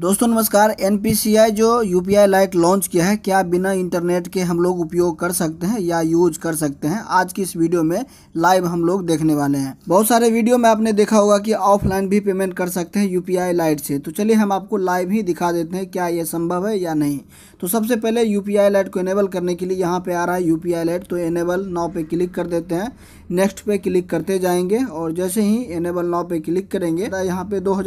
दोस्तों नमस्कार एन जो यू पी लाइट लॉन्च किया है क्या बिना इंटरनेट के हम लोग उपयोग कर सकते हैं या यूज कर सकते हैं आज की इस वीडियो में लाइव हम लोग देखने वाले हैं बहुत सारे वीडियो में आपने देखा होगा कि ऑफलाइन भी पेमेंट कर सकते हैं यू पी लाइट से तो चलिए हम आपको लाइव ही दिखा देते हैं क्या ये संभव है या नहीं तो सबसे पहले यू लाइट को इनेबल करने के लिए यहाँ पर आ रहा है यू लाइट तो इनेबल नाव पर क्लिक कर देते हैं नेक्स्ट पे क्लिक करते जाएंगे और जैसे ही इनेबल नाव पर क्लिक करेंगे यहाँ पे दो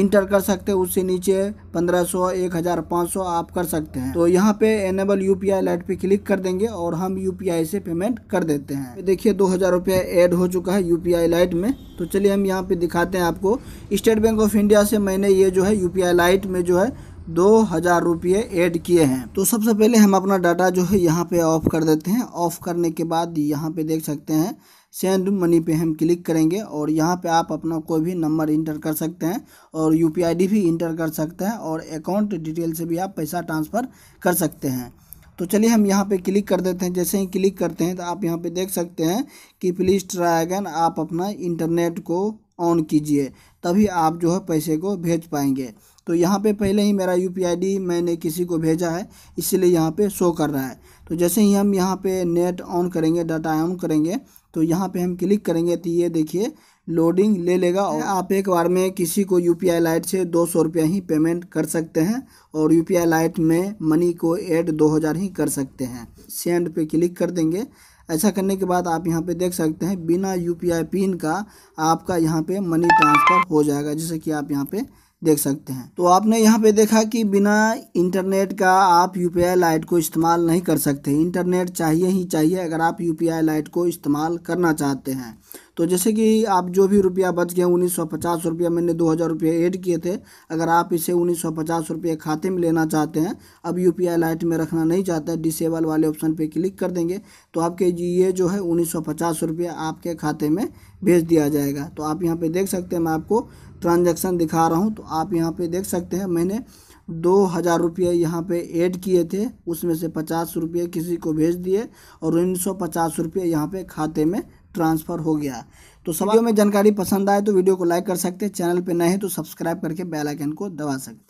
इंटर कर सकते हैं उससे नीचे 1500 1500 आप कर सकते हैं तो यहाँ पे एनेबल यू पी लाइट पे क्लिक कर देंगे और हम यू से पेमेंट कर देते हैं देखिए दो हज़ार रुपया एड हो चुका है यू लाइट में तो चलिए हम यहाँ पे दिखाते हैं आपको स्टेट बैंक ऑफ इंडिया से मैंने ये जो है यू लाइट में जो है दो हज़ार रुपये एड किए हैं तो सबसे पहले हम अपना डाटा जो है यहाँ पे ऑफ़ कर देते हैं ऑफ़ करने के बाद यहाँ पे देख सकते हैं सेंड मनी पे हम क्लिक करेंगे और यहाँ पे आप अपना कोई भी नंबर इंटर कर सकते हैं और यू पी भी इंटर कर सकते हैं और अकाउंट डिटेल से भी आप पैसा ट्रांसफ़र कर सकते हैं तो चलिए हम यहाँ पे क्लिक कर देते हैं जैसे ही क्लिक करते हैं तो आप यहाँ पे देख सकते हैं कि प्लीज़ ट्राई अगेन आप अपना इंटरनेट को ऑन कीजिए तभी आप जो है पैसे को भेज पाएंगे तो यहाँ पे पहले ही मेरा यू पी मैंने किसी को भेजा है इसलिए यहाँ पे शो कर रहा है तो जैसे ही हम यहाँ पे नेट ऑन करेंगे डाटा ऑन करेंगे तो यहाँ पे हम क्लिक करेंगे तो ये देखिए लोडिंग ले लेगा और आप एक बार में किसी को यू पी आई लाइट से दो सौ रुपया ही पेमेंट कर सकते हैं और यू पी आई लाइट में मनी को ऐड दो हज़ार ही कर सकते हैं सेंड पे क्लिक कर देंगे ऐसा करने के बाद आप यहाँ पे देख सकते हैं बिना यू पी आई पिन का आपका यहाँ पे मनी ट्रांसफ़र हो जाएगा जैसे कि आप यहाँ पर देख सकते हैं तो आपने यहाँ पे देखा कि बिना इंटरनेट का आप यू पी लाइट को इस्तेमाल नहीं कर सकते इंटरनेट चाहिए ही चाहिए अगर आप यू पी लाइट को इस्तेमाल करना चाहते हैं तो जैसे कि आप जो भी रुपया बच गया उन्नीस सौ पचास रुपया मैंने दो हज़ार रुपये ऐड किए थे अगर आप इसे उन्नीस सौ पचास रुपये खाते में लेना चाहते हैं अब यू पी आई लाइट में रखना नहीं चाहते हैं डिसेबल वाले ऑप्शन पर क्लिक कर देंगे तो आपके ये जो है उन्नीस सौ पचास रुपये आपके खाते में भेज दिया जाएगा तो आप यहाँ पर देख सकते हैं मैं आपको ट्रांजेक्शन दिखा रहा हूँ तो आप यहाँ पर देख सकते हैं मैंने दो हज़ार रुपये यहाँ पर ऐड किए थे उसमें से पचास रुपये किसी को भेज दिए और उन्नीस सौ पचास रुपये यहाँ पर खाते में ट्रांसफ़र हो गया तो सभी में जानकारी पसंद आए तो वीडियो को लाइक कर सकते हैं चैनल पर नए हैं तो सब्सक्राइब करके बेल आइकन को दबा सकते हैं